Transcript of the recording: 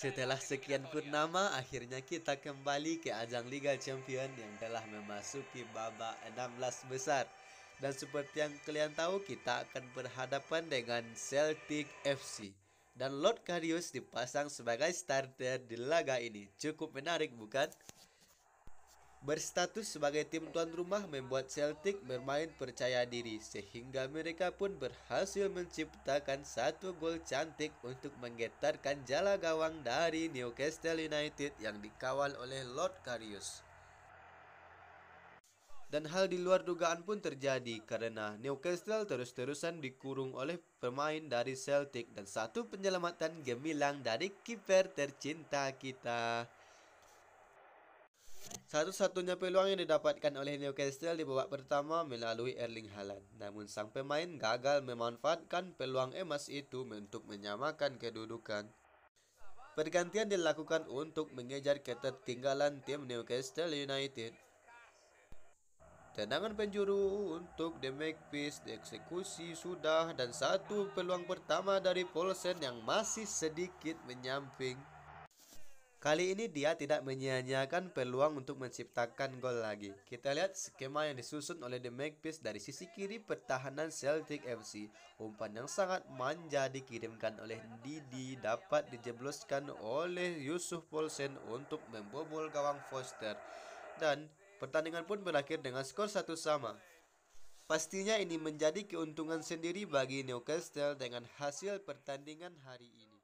Setelah sekian purnama, akhirnya kita kembali ke ajang Liga Champion yang telah memasuki babak 16 besar. Dan seperti yang kalian tahu, kita akan berhadapan dengan Celtic FC. Dan Lord Karius dipasang sebagai starter di laga ini. Cukup menarik bukan? Berstatus sebagai tim tuan rumah membuat Celtic bermain percaya diri sehingga mereka pun berhasil menciptakan satu gol cantik untuk menggetarkan jala gawang dari Newcastle United yang dikawal oleh Lord Karius. Dan hal di luar dugaan pun terjadi karena Newcastle terus-terusan dikurung oleh pemain dari Celtic dan satu penyelamatan gemilang dari kiper tercinta kita. Satu-satunya peluang yang didapatkan oleh Newcastle di babak pertama melalui Erling Haaland. Namun sang pemain gagal memanfaatkan peluang emas itu untuk menyamakan kedudukan. Pergantian dilakukan untuk mengejar ketertinggalan tim Newcastle United. Tendangan penjuru untuk The Magpies dieksekusi sudah dan satu peluang pertama dari Paulsen yang masih sedikit menyamping. Kali ini dia tidak menyia-nyiakan peluang untuk menciptakan gol lagi. Kita lihat skema yang disusun oleh The Magpies dari sisi kiri pertahanan Celtic FC. Umpan yang sangat manja dikirimkan oleh Didi dapat dijebloskan oleh Yusuf Poulsen untuk membobol gawang Foster. Dan pertandingan pun berakhir dengan skor satu sama. Pastinya ini menjadi keuntungan sendiri bagi Newcastle dengan hasil pertandingan hari ini.